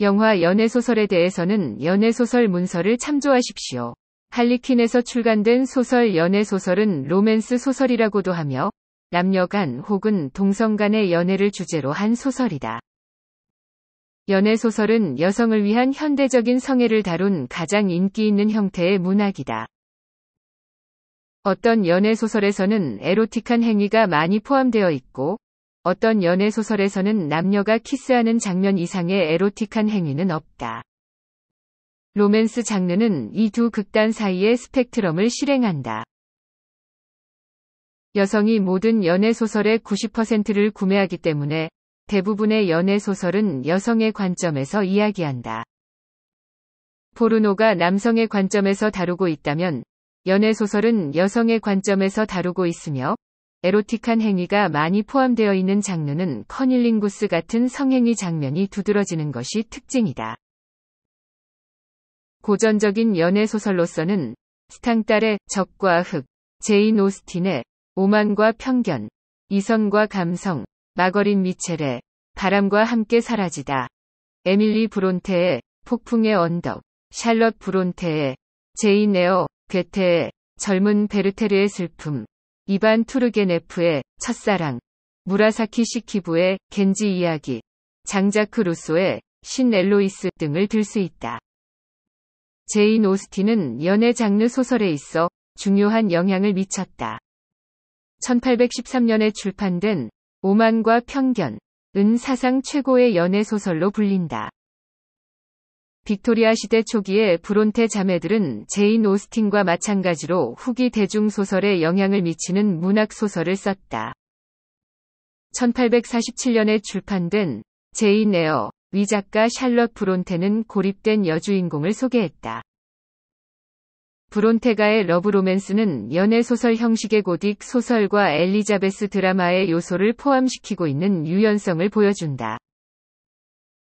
영화 연애소설에 대해서는 연애소설 문서를 참조하십시오. 할리퀸에서 출간된 소설 연애소설은 로맨스 소설이라고도 하며 남녀 간 혹은 동성 간의 연애를 주제로 한 소설이다. 연애소설은 여성을 위한 현대적인 성애를 다룬 가장 인기 있는 형태의 문학이다. 어떤 연애소설에서는 에로틱한 행위가 많이 포함되어 있고, 어떤 연애 소설에서는 남녀가 키스하는 장면 이상의 에로틱한 행위는 없다. 로맨스 장르는 이 두 극단 사이의 스펙트럼을 실행한다. 여성이 모든 연애 소설의 90%를 구매하기 때문에 대부분의 연애 소설은 여성의 관점에서 이야기한다. 포르노가 남성의 관점에서 다루고 있다면 연애 소설은 여성의 관점에서 다루고 있으며 에로틱한 행위가 많이 포함되어 있는 장르는 커닐링구스 같은 성행위 장면이 두드러지는 것이 특징이다. 고전적인 연애 소설로서는 스탕딸의 적과 흑, 제인 오스틴의 오만과 편견, 이성과 감성, 마거린 미첼의 바람과 함께 사라지다, 에밀리 브론테의 폭풍의 언덕, 샬럿 브론테의 제인 에어, 괴테의 젊은 베르테르의 슬픔, 이반 투르게네프의 첫사랑, 무라사키 시키부의 겐지 이야기, 장자크 루소의 신 엘로이스 등을 들 수 있다. 제인 오스틴은 연애 장르 소설에 있어 중요한 영향을 미쳤다. 1813년에 출판된 오만과 편견, 은 사상 최고의 연애 소설로 불린다. 빅토리아 시대 초기에 브론테 자매들은 제인 오스틴과 마찬가지로 후기 대중소설에 영향을 미치는 문학소설을 썼다. 1847년에 출판된 제인 에어 위작가 샬럿 브론테는 고립된 여주인공을 소개했다. 브론테가의 러브 로맨스는 연애소설 형식의 고딕 소설과 엘리자베스 드라마의 요소를 포함시키고 있는 유연성을 보여준다.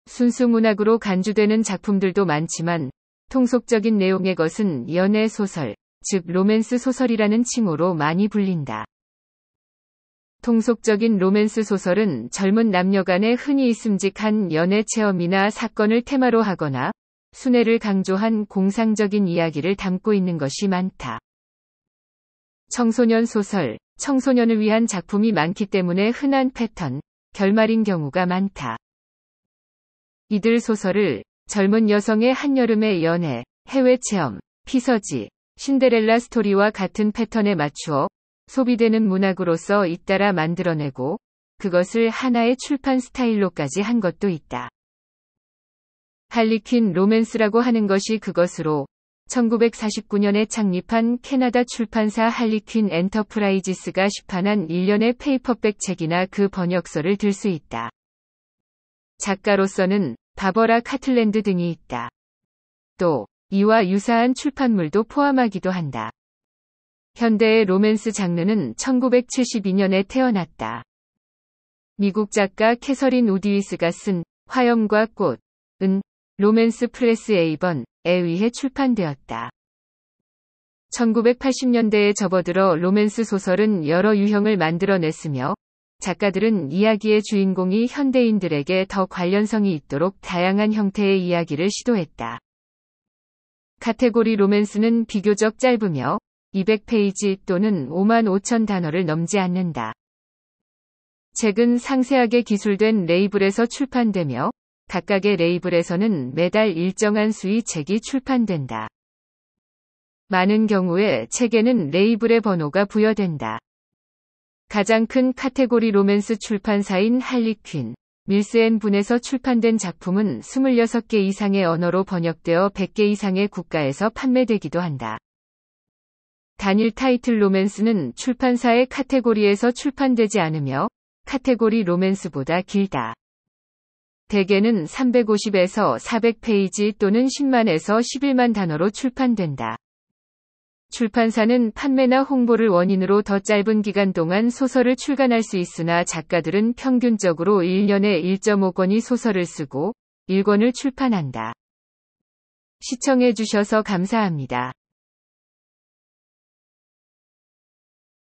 순수 문학으로 간주되는 작품들도 많지만 통속적인 내용의 것은 연애 소설, 즉 로맨스 소설이라는 칭호로 많이 불린다. 통속적인 로맨스 소설은 젊은 남녀 간의 흔히 있음직한 연애 체험이나 사건을 테마로 하거나 순애를 강조한 공상적인 이야기를 담고 있는 것이 많다. 청소년 소설, 청소년을 위한 작품이 많기 때문에 흔한 패턴, 결말인 경우가 많다. 이들 소설을 젊은 여성의 한여름의 연애, 해외 체험, 피서지, 신데렐라 스토리와 같은 패턴에 맞추어 소비되는 문학으로서 잇따라 만들어내고 그것을 하나의 출판 스타일로까지 한 것도 있다. 할리퀸 로맨스라고 하는 것이 그것으로 1949년에 창립한 캐나다 출판사 할리퀸 엔터프라이지스가 시판한 일련의 페이퍼백 책이나 그 번역서를 들 수 있다. 작가로서는 바버라 카틀랜드 등이 있다. 또 이와 유사한 출판물도 포함하기도 한다. 현대의 로맨스 장르는 1972년에 태어났다. 미국 작가 캐서린 우디위스가 쓴 화염과 꽃, 은, 로맨스 프레스 A번에 의해 출판되었다. 1980년대에 접어들어 로맨스 소설은 여러 유형을 만들어냈으며 작가들은 이야기의 주인공이 현대인들에게 더 관련성이 있도록 다양한 형태의 이야기를 시도했다. 카테고리 로맨스는 비교적 짧으며 200페이지 또는 5만 5천 단어를 넘지 않는다. 책은 상세하게 기술된 레이블에서 출판되며 각각의 레이블에서는 매달 일정한 수의 책이 출판된다. 많은 경우에 책에는 레이블의 번호가 부여된다. 가장 큰 카테고리 로맨스 출판사인 할리퀸, 밀스앤 분에서 출판된 작품은 26개 이상의 언어로 번역되어 100개 이상의 국가에서 판매되기도 한다. 단일 타이틀 로맨스는 출판사의 카테고리에서 출판되지 않으며 카테고리 로맨스보다 길다. 대개는 350에서 400페이지 또는 10만에서 11만 단어로 출판된다. 출판사는 판매나 홍보를 원인으로 더 짧은 기간 동안 소설을 출간할 수 있으나 작가들은 평균적으로 1년에 1 5권이 소설을 쓰고 1권을 출판한다. 시청해주셔서 감사합니다.